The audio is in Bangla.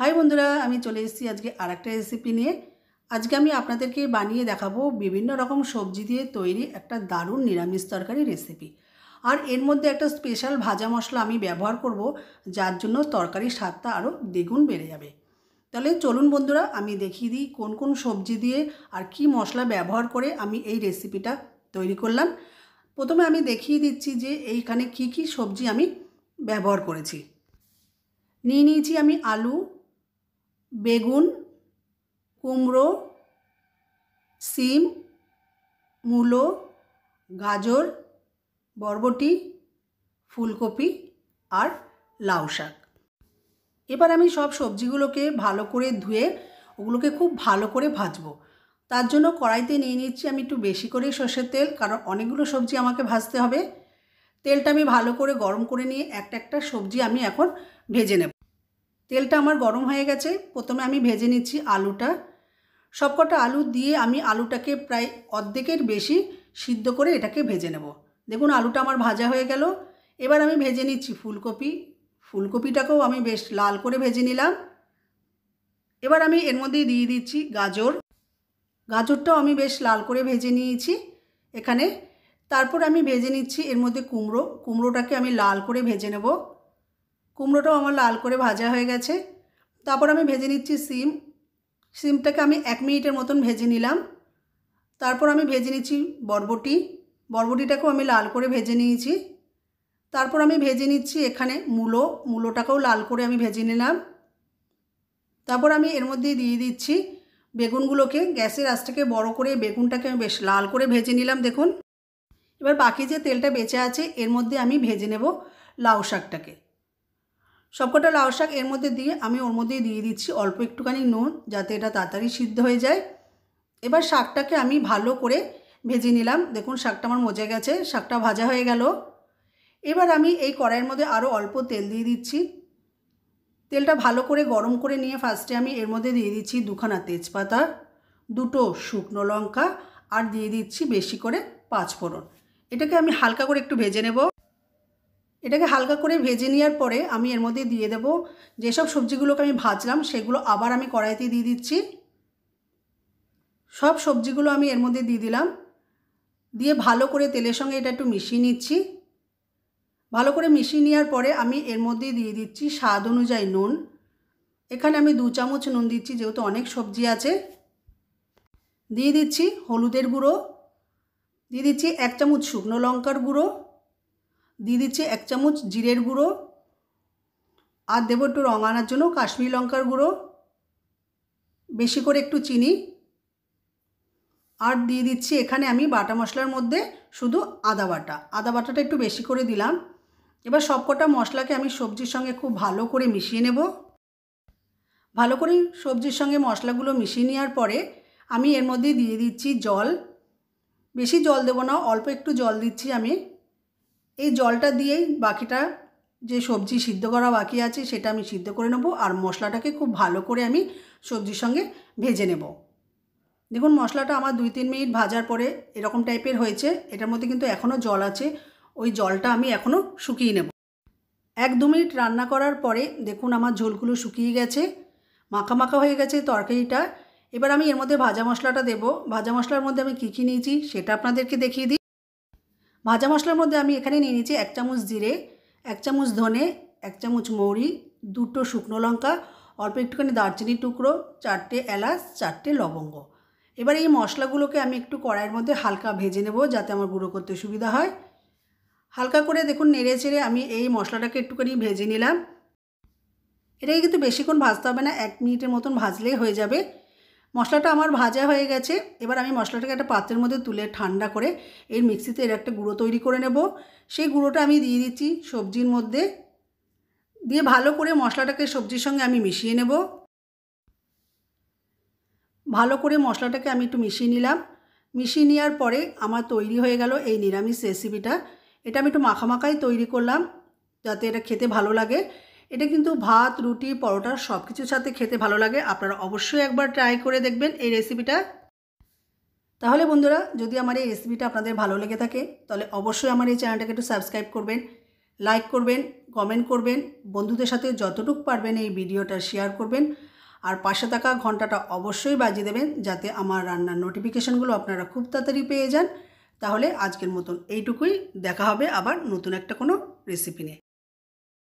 হাই বন্ধুরা আমি চলে এসেছি আজকে আর একটা রেসিপি নিয়ে আজকে আমি আপনাদেরকে বানিয়ে দেখাবো বিভিন্ন রকম সবজি দিয়ে তৈরি একটা দারুণ নিরামিষ তরকারি রেসিপি আর এর মধ্যে একটা স্পেশাল ভাজা মশলা আমি ব্যবহার করব যার জন্য তরকারির স্বাদটা আরও দ্বিগুণ বেড়ে যাবে তাহলে চলুন বন্ধুরা আমি দেখিয়ে দিই কোন কোন সবজি দিয়ে আর কি মশলা ব্যবহার করে আমি এই রেসিপিটা তৈরি করলাম প্রথমে আমি দেখিয়ে দিচ্ছি যে এইখানে কি কি সবজি আমি ব্যবহার করেছি নিয়ে নিয়েছি আমি আলু বেগুন কুমড়ো সিম মূলো গাজর বরবটি ফুলকপি আর লাউ শাক এবার আমি সব সবজিগুলোকে ভালো করে ধুয়ে ওগুলোকে খুব ভালো করে ভাজবো তার জন্য কড়াইতে নিয়ে নিচ্ছি আমি একটু বেশি করে সর্ষের তেল কারণ অনেকগুলো সবজি আমাকে ভাজতে হবে তেলটা আমি ভালো করে গরম করে নিয়ে একটা একটা সবজি আমি এখন ভেজে নেব তেলটা আমার গরম হয়ে গেছে প্রথমে আমি ভেজে নিচ্ছি আলুটা সবকটা আলু দিয়ে আমি আলুটাকে প্রায় অর্ধেকের বেশি সিদ্ধ করে এটাকে ভেজে নেব দেখুন আলুটা আমার ভাজা হয়ে গেল এবার আমি ভেজে নিচ্ছি ফুলকপি ফুলকপিটাকেও আমি বেশ লাল করে ভেজে নিলাম এবার আমি এর মধ্যেই দিয়ে দিচ্ছি গাজর গাজরটাও আমি বেশ লাল করে ভেজে নিয়েছি এখানে তারপর আমি ভেজে নিচ্ছি এর মধ্যে কুমড়ো কুমড়োটাকে আমি লাল করে ভেজে নেবো কুমড়োটাও আমার লাল করে ভাজা হয়ে গেছে তারপর আমি ভেজে নিচ্ছি সিম সিমটাকে আমি এক মিনিটের মতন ভেজে নিলাম তারপর আমি ভেজে নিচ্ছি বরবটি বরবটিটাকেও আমি লাল করে ভেজে নিয়েছি তারপর আমি ভেজে নিচ্ছি এখানে মূলো মূলোটাকেও লাল করে আমি ভেজে নিলাম তারপর আমি এর মধ্যে দিয়ে দিচ্ছি বেগুনগুলোকে গ্যাসের আঁচটাকে বড় করে বেগুনটাকে আমি বেশ লাল করে ভেজে নিলাম দেখুন এবার বাকি যে তেলটা বেঁচে আছে এর মধ্যে আমি ভেজে নেব লাউ শাকটাকে সবকটা লাউ শাক এর মধ্যে দিয়ে আমি ওর মধ্যেই দিয়ে দিচ্ছি অল্প একটুখানি নুন যাতে এটা তাড়াতাড়ি সিদ্ধ হয়ে যায় এবার শাকটাকে আমি ভালো করে ভেজে নিলাম দেখুন শাকটা আমার মজে গেছে শাকটা ভাজা হয়ে গেল এবার আমি এই কড়াইয়ের মধ্যে আরও অল্প তেল দিয়ে দিচ্ছি তেলটা ভালো করে গরম করে নিয়ে ফার্স্টে আমি এর মধ্যে দিয়ে দিচ্ছি দুখানা তেজপাতা দুটো শুকনো লঙ্কা আর দিয়ে দিচ্ছি বেশি করে পাঁচ ফোড়ন এটাকে আমি হালকা করে একটু ভেজে নেব এটাকে হালকা করে ভেজে নেওয়ার পরে আমি এর মধ্যে দিয়ে দেব যেসব সবজিগুলোকে আমি ভাজলাম সেগুলো আবার আমি কড়াইতে দিয়ে দিচ্ছি সব সবজিগুলো আমি এর মধ্যে দিয়ে দিলাম দিয়ে ভালো করে তেলের সঙ্গে এটা একটু মিশিয়ে নিচ্ছি ভালো করে মিশিয়ে নেওয়ার পরে আমি এর মধ্যে দিয়ে দিচ্ছি স্বাদ অনুযায়ী নুন এখানে আমি দু চামচ নুন দিচ্ছি যেহেতু অনেক সবজি আছে দিয়ে দিচ্ছি হলুদের গুঁড়ো দিয়ে দিচ্ছি এক চামচ শুকনো লঙ্কার গুঁড়ো দিয়ে দিচ্ছি এক চামচ জিরের গুঁড়ো আর দেবো একটু রঙ আনার জন্য কাশ্মীর লঙ্কার গুঁড়ো বেশি করে একটু চিনি আর দিয়ে দিচ্ছি এখানে আমি বাটা মশলার মধ্যে শুধু আদা বাটা আদা বাটাটা একটু বেশি করে দিলাম এবার সবকটা মশলাকে আমি সবজির সঙ্গে খুব ভালো করে মিশিয়ে নেব ভালো করে সবজির সঙ্গে মশলাগুলো মিশিয়ে নেওয়ার পরে আমি এর মধ্যে দিয়ে দিচ্ছি জল বেশি জল দেবো না অল্প একটু জল দিচ্ছি আমি এই জলটা দিয়েই বাকিটা যে সবজি সিদ্ধ করা বাকি আছে সেটা আমি সিদ্ধ করে নেব আর মশলাটাকে খুব ভালো করে আমি সবজির সঙ্গে ভেজে নেব দেখুন মশলাটা আমার দুই তিন মিনিট ভাজার পরে এরকম টাইপের হয়েছে এটার মধ্যে কিন্তু এখনও জল আছে ওই জলটা আমি এখনও শুকিয়ে নেব এক দু মিনিট রান্না করার পরে দেখুন আমার ঝোলগুলো শুকিয়ে গেছে মাখা মাখা হয়ে গেছে তরকারিটা এবার আমি এর মধ্যে ভাজা মশলাটা দেব ভাজা মশলার মধ্যে আমি কী কী নিয়েছি সেটা আপনাদেরকে দেখিয়ে দিই ভাজা মশলার মধ্যে আমি এখানে নিয়ে নিয়েছি এক চামচ জিরে এক চামচ ধনে এক চামচ মৌরি দুটো শুকনো লঙ্কা অল্প একটুখানি দারচিনির টুকরো চারটে এলাচ চারটে লবঙ্গ এবার এই মশলাগুলোকে আমি একটু কড়াইয়ের মধ্যে হালকা ভেজে নেব যাতে আমার গুঁড়ো করতে সুবিধা হয় হালকা করে দেখুন নেড়ে চেড়ে আমি এই মশলাটাকে একটুখানি ভেজে নিলাম এটাকে কিন্তু বেশিক্ষণ ভাজতে হবে না এক মিনিটের মতন ভাজলেই হয়ে যাবে মশলাটা আমার ভাজা হয়ে গেছে এবার আমি মশলাটাকে একটা পাত্রের মধ্যে তুলে ঠান্ডা করে এর মিক্সিতে এর একটা গুঁড়ো তৈরি করে নেব সেই গুঁড়োটা আমি দিয়ে দিচ্ছি সবজির মধ্যে দিয়ে ভালো করে মশলাটাকে সবজির সঙ্গে আমি মিশিয়ে নেব ভালো করে মশলাটাকে আমি একটু মিশিয়ে নিলাম মিশিয়ে নেওয়ার পরে আমার তৈরি হয়ে গেল এই নিরামিষ রেসিপিটা এটা আমি একটু মাখামাখাই তৈরি করলাম যাতে এটা খেতে ভালো লাগে এটা কিন্তু ভাত রুটি পরোটা সব কিছুর সাথে খেতে ভালো লাগে আপনারা অবশ্যই একবার ট্রাই করে দেখবেন এই রেসিপিটা তাহলে বন্ধুরা যদি আমার এই রেসিপিটা আপনাদের ভালো লেগে থাকে তাহলে অবশ্যই আমার এই চ্যানেলটাকে একটু সাবস্ক্রাইব করবেন লাইক করবেন কমেন্ট করবেন বন্ধুদের সাথে যতটুকু পারবেন এই ভিডিওটা শেয়ার করবেন আর পাশে থাকা ঘন্টাটা অবশ্যই বাজিয়ে দেবেন যাতে আমার রান্নার নোটিফিকেশানগুলো আপনারা খুব তাড়াতাড়ি পেয়ে যান তাহলে আজকের মতন এইটুকুই দেখা হবে আবার নতুন একটা কোনো রেসিপি নিয়ে